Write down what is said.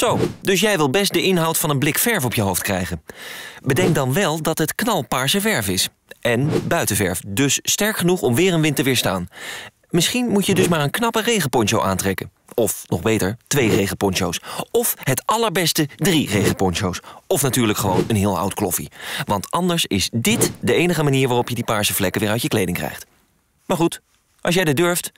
Zo, dus jij wil best de inhoud van een blik verf op je hoofd krijgen. Bedenk dan wel dat het knalpaarse verf is. En buitenverf, dus sterk genoeg om weer een wind te weerstaan. Misschien moet je dus maar een knappe regenponcho aantrekken. Of nog beter, twee regenponcho's. Of het allerbeste drie regenponcho's. Of natuurlijk gewoon een heel oud kloffie. Want anders is dit de enige manier waarop je die paarse vlekken weer uit je kleding krijgt. Maar goed, als jij dat durft,